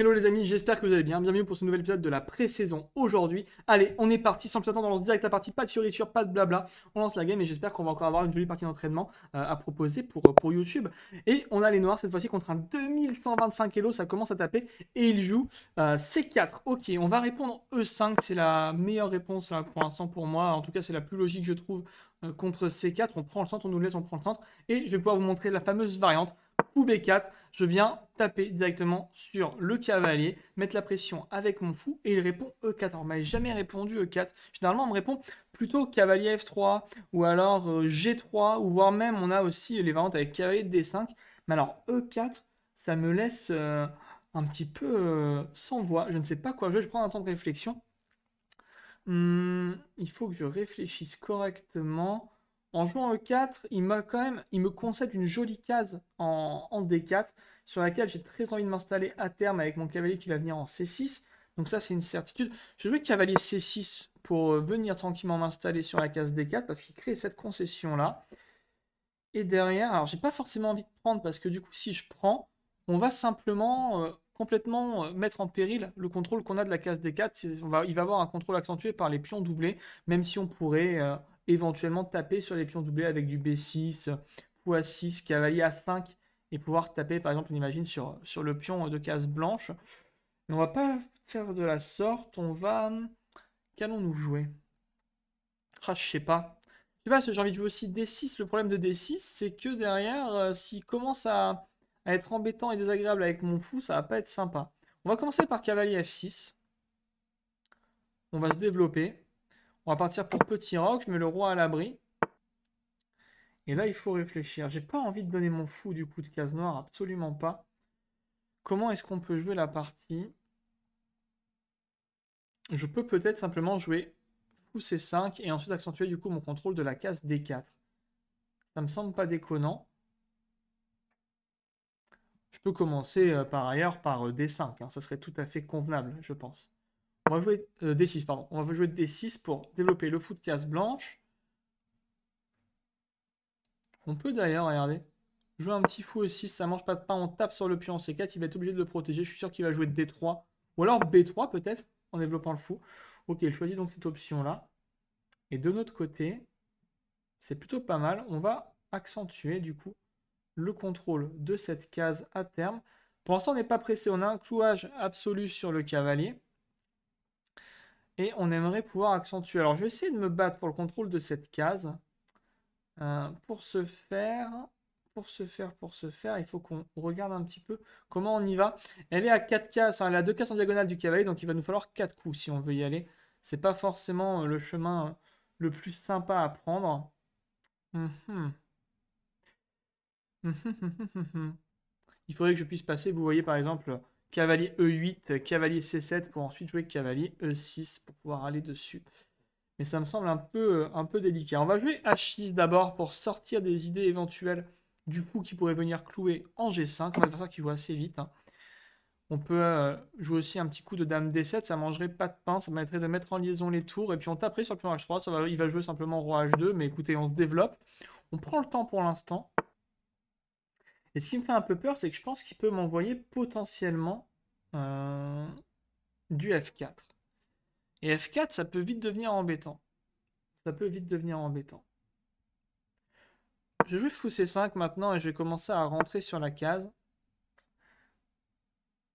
Hello les amis, j'espère que vous allez bien. Bienvenue pour ce nouvel épisode de la pré-saison aujourd'hui. Allez, on est parti, sans plus attendre, on lance direct la partie, pas de fioritures, pas de blabla. On lance la game et j'espère qu'on va encore avoir une jolie partie d'entraînement euh, à proposer pour, euh, pour YouTube. Et on a les noirs cette fois-ci contre un 2125 Hello, ça commence à taper et il joue euh, C4. Ok, on va répondre E5, c'est la meilleure réponse hein, pour l'instant pour moi. En tout cas, c'est la plus logique, je trouve, contre C4. On prend le centre, on nous laisse, on prend le centre. Et je vais pouvoir vous montrer la fameuse variante B4, je viens taper directement sur le cavalier, mettre la pression avec mon fou et il répond E4. Alors, on m'avait jamais répondu E4. Généralement, on me répond plutôt cavalier F3 ou alors euh, G3 ou voire même on a aussi les variantes avec cavalier D5. Mais alors E4, ça me laisse euh, un petit peu euh, sans voix. Je ne sais pas quoi jouer. Je prends un temps de réflexion. Hum, il faut que je réfléchisse correctement. En jouant E4, il m'a quand même, il me concède une jolie case en, D4 sur laquelle j'ai très envie de m'installer à terme avec mon cavalier qui va venir en C6. Donc ça, c'est une certitude. Je vais cavalier C6 pour euh, venir tranquillement m'installer sur la case D4 parce qu'il crée cette concession-là. Et derrière, alors j'ai pas forcément envie de prendre parce que du coup, si je prends, on va simplement euh, complètement euh, mettre en péril le contrôle qu'on a de la case D4. On va, il va avoir un contrôle accentué par les pions doublés, même si on pourrait éventuellement taper sur les pions doublés avec du B6, a 6 cavalier A5 et pouvoir taper par exemple, on imagine, sur, sur le pion de case blanche. Mais on va pas faire de la sorte, on va... Qu'allons-nous jouer Ah, je sais pas. Je sais pas, j'ai envie de jouer aussi D6. Le problème de D6, c'est que derrière, euh, s'il commence à, à, être embêtant et désagréable avec mon fou, ça va pas être sympa. On va commencer par cavalier F6. On va se développer. On va partir pour petit rock, Je mets le roi à l'abri. Et là, il faut réfléchir. J'ai pas envie de donner mon fou du coup de case noire. Absolument pas. Comment est-ce qu'on peut jouer la partie Je peux peut-être simplement jouer fou C5 et ensuite accentuer du coup mon contrôle de la case D4. Ça me semble pas déconnant. Je peux commencer euh, par ailleurs par euh, D5. Hein. Ça serait tout à fait convenable, je pense. On va jouer euh, D6, pardon. On va jouer D6 pour développer le fou de case blanche. On peut d'ailleurs, regardez, jouer un petit fou aussi. 6 ça mange pas de pain, on tape sur le pion en C4, il va être obligé de le protéger. Je suis sûr qu'il va jouer D3. Ou alors B3 peut-être, en développant le fou. Ok, il choisit donc cette option-là. Et de notre côté, c'est plutôt pas mal. On va accentuer du coup le contrôle de cette case à terme. Pour l'instant, on n'est pas pressé. On a un clouage absolu sur le cavalier. Et on aimerait pouvoir accentuer. Alors, je vais essayer de me battre pour le contrôle de cette case. Euh, pour ce faire, pour se faire, pour se faire, il faut qu'on regarde un petit peu comment on y va. Elle est à 4 cases, enfin elle a 2 cases en diagonale du cavalier, donc il va nous falloir quatre coups si on veut y aller. C'est pas forcément euh, le chemin euh, le plus sympa à prendre. Hum, hum. Hum, il faudrait que je puisse passer, vous voyez par exemple, cavalier E8, cavalier C7 pour ensuite jouer cavalier E6 pour pouvoir aller dessus. Mais ça me semble un peu, euh, un peu délicat. On va jouer H6 d'abord pour sortir des idées éventuelles du coup qui pourrait venir clouer en G5. On va ça qui joue assez vite. Hein. On peut euh, jouer aussi un petit coup de dame D7, ça mangerait pas de pain, ça permettrait de mettre en liaison les tours, et puis on taperait sur le pion H3, ça va, il va jouer simplement roi H2, mais écoutez, on se développe. On prend le temps pour l'instant, et ce qui me fait un peu peur, c'est que je pense qu'il peut m'envoyer potentiellement euh, du F4. Et F4, ça peut vite devenir embêtant. Ça peut vite devenir embêtant. Je vais fou C5 maintenant et je vais commencer à rentrer sur la case.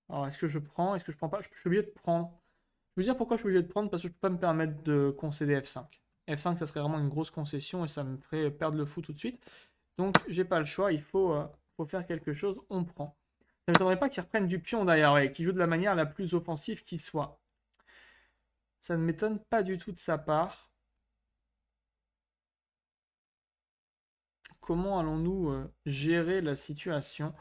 Alors, est-ce que je prends Est-ce que je prends pas je, suis obligé de prendre. Je vais vous dire pourquoi je suis obligé de prendre, parce que je ne peux pas me permettre de concéder F5. F5, ça serait vraiment une grosse concession et ça me ferait perdre le fou tout de suite. Donc, j'ai pas le choix, il faut, euh, faire quelque chose, on prend. Ça ne m'étonnerait pas qu'ils reprennent du pion d'ailleurs, et qu'ils jouent de la manière la plus offensive qui soit. Ça ne m'étonne pas du tout de sa part. Comment allons-nous euh, gérer la situation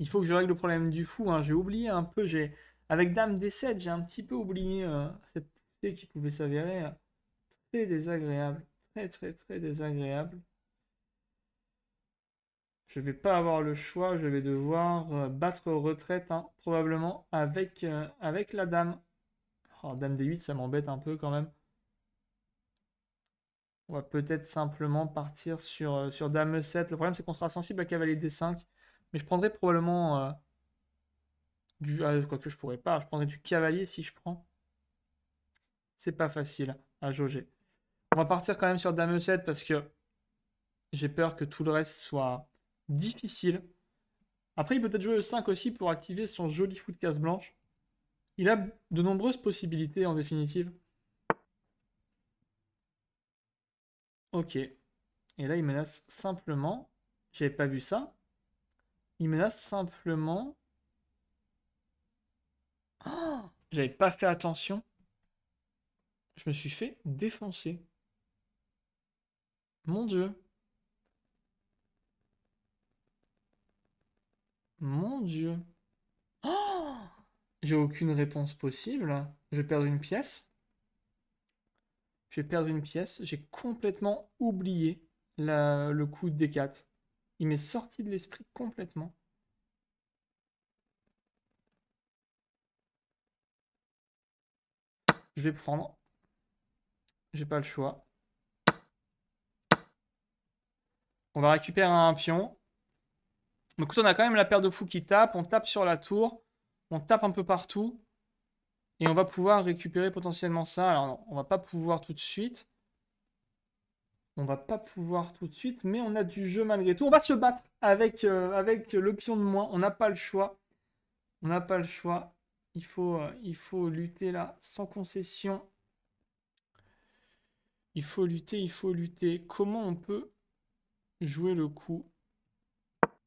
Il faut que je règle le problème du fou. Hein. J'ai oublié un peu, j'ai avec Dame D7, j'ai un petit peu oublié euh, cette poussée qui pouvait s'avérer euh, très désagréable. Très très très désagréable je vais pas avoir le choix, je vais devoir euh, battre retraite, hein, probablement, avec, euh, avec la dame. Oh, dame D8, ça m'embête un peu quand même. On va peut-être simplement partir sur, euh, sur dame E7. Le problème, c'est qu'on sera sensible à cavalier D5. Mais je prendrai probablement du... Ah, quoi que je pourrais pas. Je prendrai du cavalier si je prends. C'est pas facile à jauger. On va partir quand même sur dame E7 parce que j'ai peur que tout le reste soit difficile. Après, il peut peut-être jouer le 5 aussi pour activer son joli foot de case blanche. Il a de nombreuses possibilités en définitive. Ok. Et là, il menace simplement. J'avais pas vu ça. Il menace simplement. Oh j'avais pas fait attention. Je me suis fait défoncer. Mon dieu. Mon dieu. Oh J'ai aucune réponse possible. Je vais perdre une pièce. Je vais perdre une pièce. J'ai complètement oublié le coup de D4. Il m'est sorti de l'esprit complètement. Je vais prendre. J'ai pas le choix. On va récupérer un pion on a quand même la paire de fous qui tape. On tape sur la tour. On tape un peu partout. Et on va pouvoir récupérer potentiellement ça. Alors, non, on va pas pouvoir tout de suite. On va pas pouvoir tout de suite, mais on a du jeu malgré tout. On va se battre avec, euh, avec le pion de moins. On n'a pas le choix. On n'a pas le choix. Il faut, euh, il faut lutter là, sans concession. Il faut lutter, il faut lutter. Comment on peut jouer le coup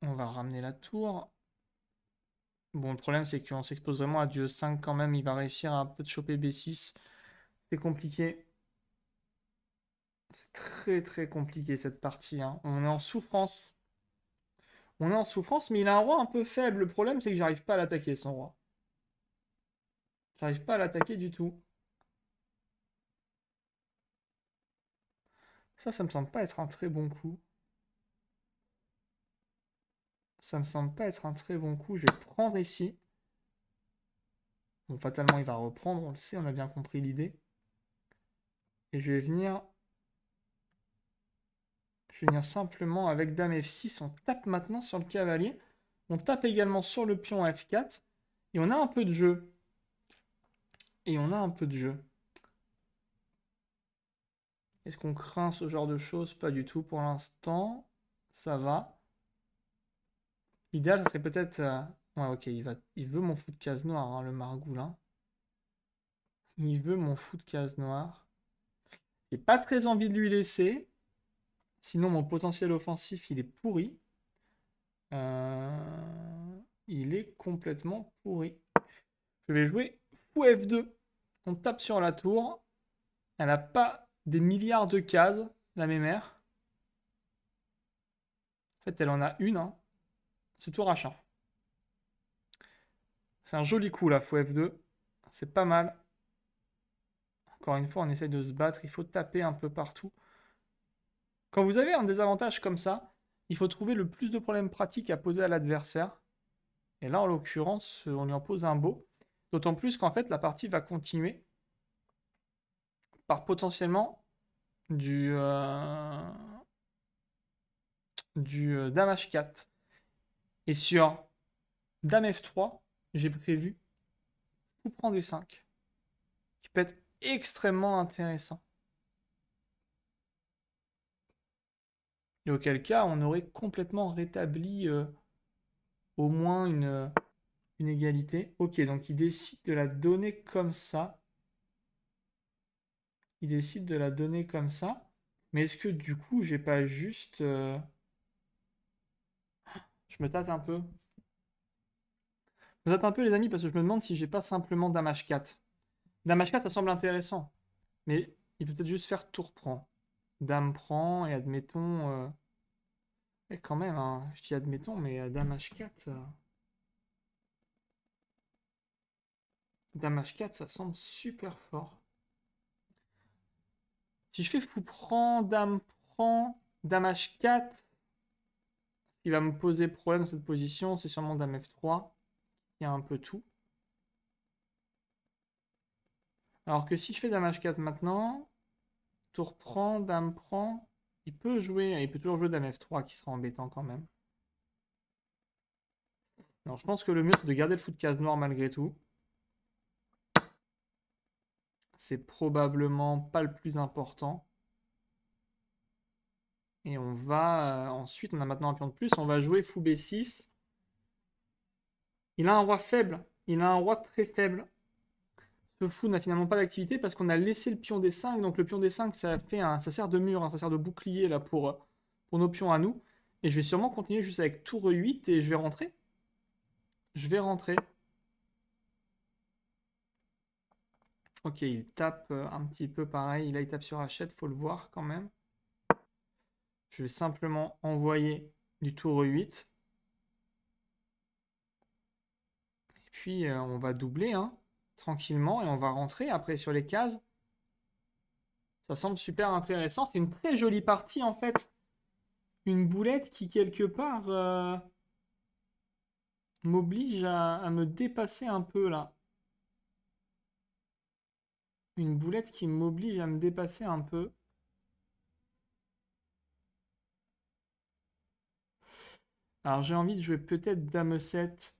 on va ramener la tour. Bon, le problème, c'est qu'on s'expose vraiment à dieu 5 quand même. Il va réussir à peut être choper B6. C'est compliqué. C'est très très compliqué cette partie. Hein. On est en souffrance. On est en souffrance, mais il a un roi un peu faible. Le problème, c'est que j'arrive pas à l'attaquer, son roi. J'arrive pas à l'attaquer du tout. Ça, ça me semble pas être un très bon coup. Ça me semble pas être un très bon coup. Je vais prendre ici. Bon, fatalement, il va reprendre, on le sait, on a bien compris l'idée. Et je vais venir... Je vais venir simplement avec Dame F6, on tape maintenant sur le cavalier. On tape également sur le pion F4. Et on a un peu de jeu. Et on a un peu de jeu. Est-ce qu'on craint ce genre de choses Pas du tout pour l'instant. Ça va. L'idéal, ça serait peut-être. Euh, ouais, ok, il, va... il veut mon fou de case noire, hein, le margoulin. Il veut mon fou de case noire. J'ai pas très envie de lui laisser. Sinon, mon potentiel offensif, il est pourri. Euh, il est complètement pourri. Je vais jouer fou F2. On tape sur la tour. Elle n'a pas des milliards de cases, la mémère. En fait, elle en a une. Hein. C'est tout h C'est un joli coup là, fou F2. C'est pas mal. Encore une fois, on essaye de se battre. Il faut taper un peu partout. Quand vous avez un désavantage comme ça, il faut trouver le plus de problèmes pratiques à poser à l'adversaire. Et là, en l'occurrence, on lui en pose un beau. D'autant plus qu'en fait, la partie va continuer par potentiellement du, euh, euh, damage du 4 et sur Dame F3, j'ai prévu vous prendre 5. Qui peut être extrêmement intéressant. Et auquel cas, on aurait complètement rétabli euh, au moins euh, une, égalité. Ok, donc il décide de la donner comme ça. Il décide de la donner comme ça. Mais est-ce que du coup, j'ai pas juste... Euh, je me tâte un peu. Je me tâte un peu, les amis, parce que je me demande si j'ai pas simplement Dame H4. Dame H4, ça semble intéressant. Mais il peut peut-être juste faire tour prend. Dame prend, et admettons... Euh, et quand même, hein, je dis admettons, mais Dame H4... Dame H4, ça semble super fort. Si je fais fou prend, Dame prend, Dame H4 va me poser problème cette position, c'est sûrement Dame F3, qui a un peu tout. Alors que si je fais Dame H4 maintenant, tour prend, Dame prend, il peut jouer, il peut toujours jouer Dame F3 qui sera embêtant quand même. Non, je pense que le mieux c'est de garder le foot de case noir malgré tout. C'est probablement pas le plus important. Et on va... Euh, ensuite, on a maintenant un pion de plus. On va jouer fou b6. Il a un roi faible. Il a un roi très faible. Ce fou n'a finalement pas d'activité parce qu'on a laissé le pion des 5. Donc le pion des 5, ça, fait un, ça sert de mur, hein, ça sert de bouclier là pour, euh, pour nos pions à nous. Et je vais sûrement continuer juste avec tour 8 et je vais rentrer. Je vais rentrer. Ok, il tape euh, un petit peu pareil. Là, il tape sur Hachette, faut le voir quand même. Je vais simplement envoyer du tour 8. Et puis, euh, on va doubler un hein, tranquillement et on va rentrer après sur les cases. Ça semble super intéressant. C'est une très jolie partie, en fait. Une boulette qui, quelque part, euh, m'oblige à me dépasser un peu, là une boulette qui m'oblige à me dépasser un peu. Alors j'ai envie de jouer peut-être Dame 7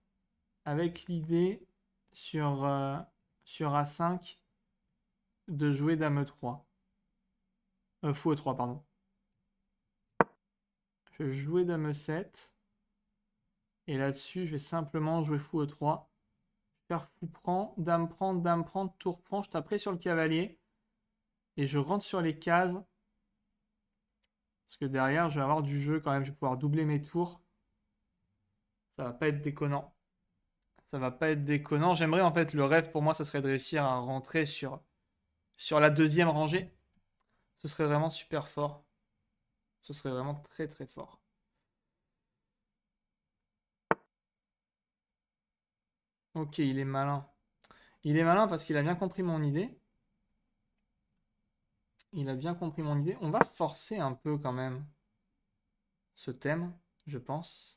avec l'idée sur, euh, sur A5 de jouer Dame 3 euh, fou E3, pardon. Je vais jouer Dame 7 Et là-dessus, je vais simplement jouer Fou E3. Faire Fou prend, Dame prend, Dame prend, Tour prend. Je taperai sur le cavalier. Et je rentre sur les cases. Parce que derrière, je vais avoir du jeu quand même. Je vais pouvoir doubler mes tours. Ça va pas être déconnant. Ça va pas être déconnant. J'aimerais en fait, le rêve pour moi, ça serait de réussir à rentrer sur, sur la deuxième rangée. Ce serait vraiment super fort. Ce serait vraiment très très fort. Ok, il est malin. Il est malin parce qu'il a bien compris mon idée. Il a bien compris mon idée. On va forcer un peu quand même ce thème, je pense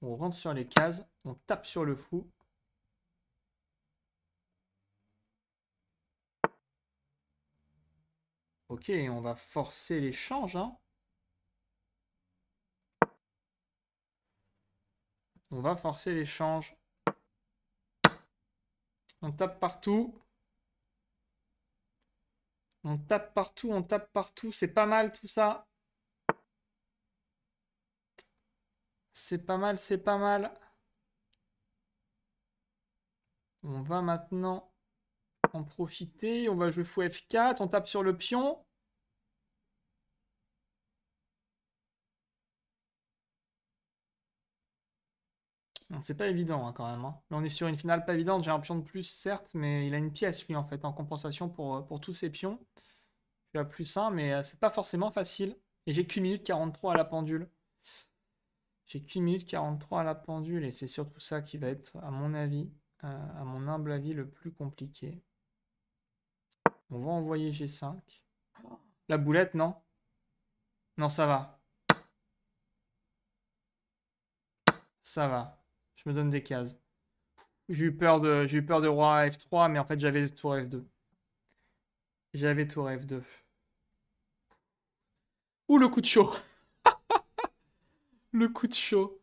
on rentre sur les cases, on tape sur le fou. Ok, on va forcer l'échange. Hein. On va forcer l'échange. On tape partout. On tape partout, on tape partout. C'est pas mal tout ça. C'est pas mal, c'est pas mal. On va maintenant en profiter. On va jouer fou F4. On tape sur le pion. C'est pas évident hein, quand même. Hein. Là, on est sur une finale pas évidente. J'ai un pion de plus, certes, mais il a une pièce, lui, en fait, en compensation pour, euh, pour tous ses pions. Je suis à plus 1, mais euh, c'est pas forcément facile. Et j'ai qu'une minute 43 à la pendule. J'ai qu'une minute 43 à la pendule et c'est surtout ça qui va être, à mon avis, euh, à mon humble avis, le plus compliqué. On va envoyer G5. La boulette, non Non, ça va. Ça va. Je me donne des cases. J'ai eu peur de, j'ai eu peur de roi F3, mais en fait j'avais tour F2. J'avais tour F2. Ouh, le coup de chaud le coup de chaud.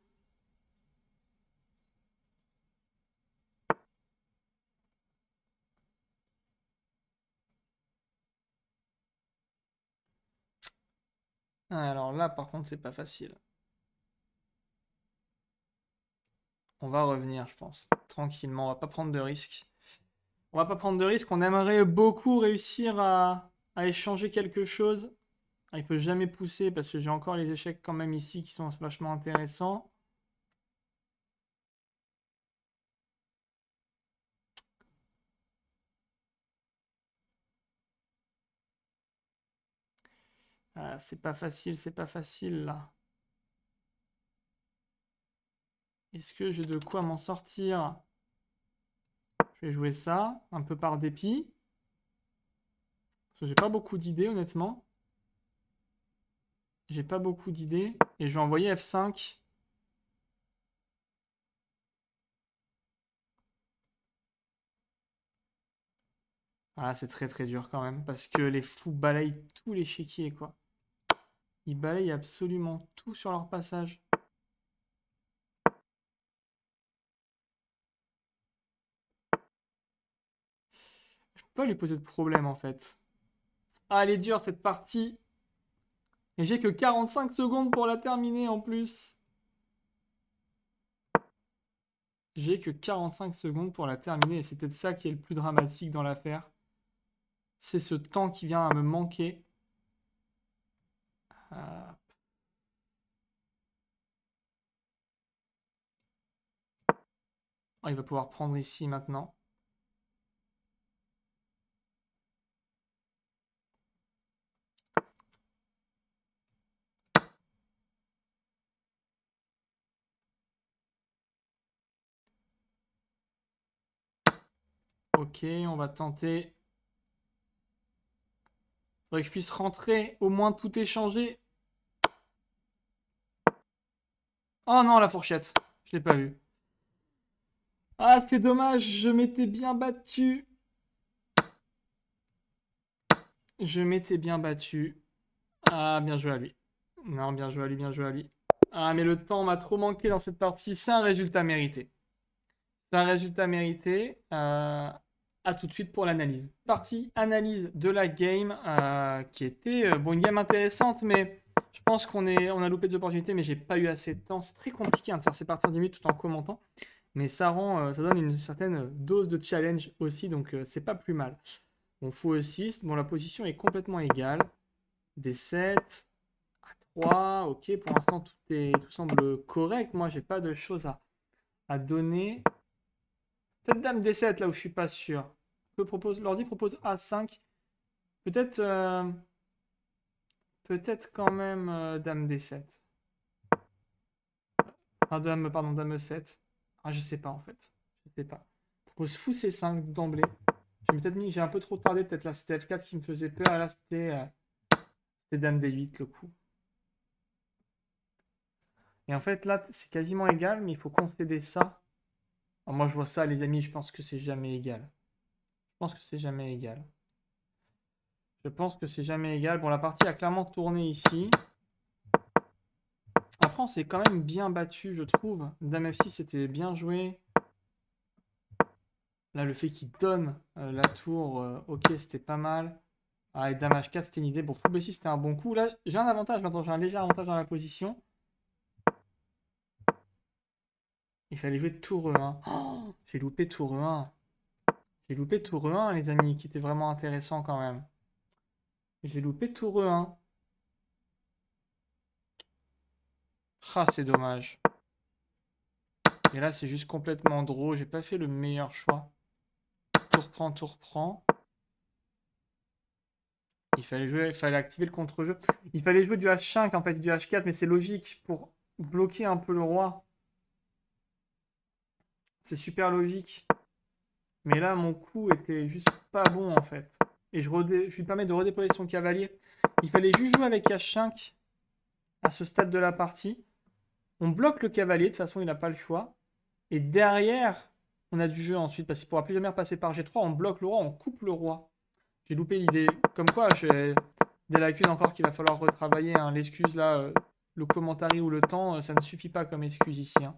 Alors là, par contre, c'est pas facile. On va revenir, je pense, tranquillement. On va pas prendre de risques. On va pas prendre de risques. On aimerait beaucoup réussir à, à échanger quelque chose ah, il peut jamais pousser parce que j'ai encore les échecs quand même ici qui sont vachement intéressants. Ah, c'est pas facile, c'est pas facile là. Est-ce que j'ai de quoi m'en sortir Je vais jouer ça, un peu par dépit. Parce que j'ai pas beaucoup d'idées honnêtement. J'ai pas beaucoup d'idées. Et je vais envoyer F5. Ah, c'est très très dur quand même, parce que les fous balayent tous les chéquiers, quoi. Ils balayent absolument tout sur leur passage. Je peux pas lui poser de problème, en fait. Ah, elle est dure, cette partie et j'ai que 45 secondes pour la terminer en plus. J'ai que 45 secondes pour la terminer. Et c'est peut-être ça qui est le plus dramatique dans l'affaire. C'est ce temps qui vient à me manquer. Ah. Oh, il va pouvoir prendre ici maintenant. ok, on va tenter. Faudrait que je puisse rentrer, au moins tout changé. Oh non, la fourchette, je l'ai pas vue. Ah, c'était dommage, je m'étais bien battu. Je m'étais bien battu. Ah, bien joué à lui. Non, bien joué à lui, bien joué à lui. Ah, mais le temps m'a trop manqué dans cette partie. C'est un résultat mérité. C'est un résultat mérité. Euh à tout de suite pour l'analyse. Partie analyse de la game euh, qui était euh, bon, une game intéressante, mais je pense qu'on est, on a loupé des opportunités, mais j'ai pas eu assez de temps. C'est très compliqué hein, de faire ces parties en 10 minutes tout en commentant, mais ça rend, euh, ça donne une certaine dose de challenge aussi, donc c'est pas plus mal. On fou 6, bon, la position est complètement égale. d 7 à 3, ok, pour l'instant tout, tout semble correct. Moi, j'ai pas de choses à, à donner. Peut-être dame D7, là où je suis pas sûr. Que propose L'ordi propose A5. Peut-être... Euh, peut-être quand même euh, dame D7. Ah dame, pardon, dame E7. Ah, je sais pas, en fait. Je sais pas. Propose fou C5 d'emblée. J'ai peut-être mis... J'ai un peu trop tardé, peut-être là, c'était F4 qui me faisait peur. Ah, là, c'était... Euh, c'était dame D8, le coup. Et en fait, là, c'est quasiment égal, mais il faut concéder ça moi, je vois ça, les amis, je pense que c'est jamais égal. Je pense que c'est jamais égal. Je pense que c'est jamais égal. Bon, la partie a clairement tourné ici. Après, on s'est quand même bien battu, je trouve. Dame F6, c'était bien joué. Là, le fait qu'il donne euh, la tour, euh, ok, c'était pas mal. Ah, et Dame H4, c'était une idée. Bon, Fou B6, c'était un bon coup. Là, j'ai un avantage maintenant, j'ai un léger avantage dans la position. Il fallait jouer tour E1. j'ai loupé tour E1. J'ai loupé tour E1, les amis, qui était vraiment intéressant quand même. J'ai loupé tour E1. Ah, c'est dommage. Et là, c'est juste complètement drôle. J'ai pas fait le meilleur choix. Tour prend, tour prend. Il fallait jouer, il fallait activer le contre-jeu. Il fallait jouer du H5 en fait, du H4, mais c'est logique pour bloquer un peu le roi. C'est super logique. Mais là, mon coup était juste pas bon en fait. Et je, lui permets de redéployer son cavalier. Il fallait juste jouer avec H5 à ce stade de la partie. On bloque le cavalier, de toute façon, il n'a pas le choix. Et derrière, on a du jeu ensuite, parce qu'il ne pourra plus jamais passer par G3. On bloque le roi, on coupe le roi. J'ai loupé l'idée. Comme quoi, j'ai des lacunes encore qu'il va falloir retravailler. Hein. L'excuse là, euh, le commentaire ou le temps, euh, ça ne suffit pas comme excuse ici. Hein.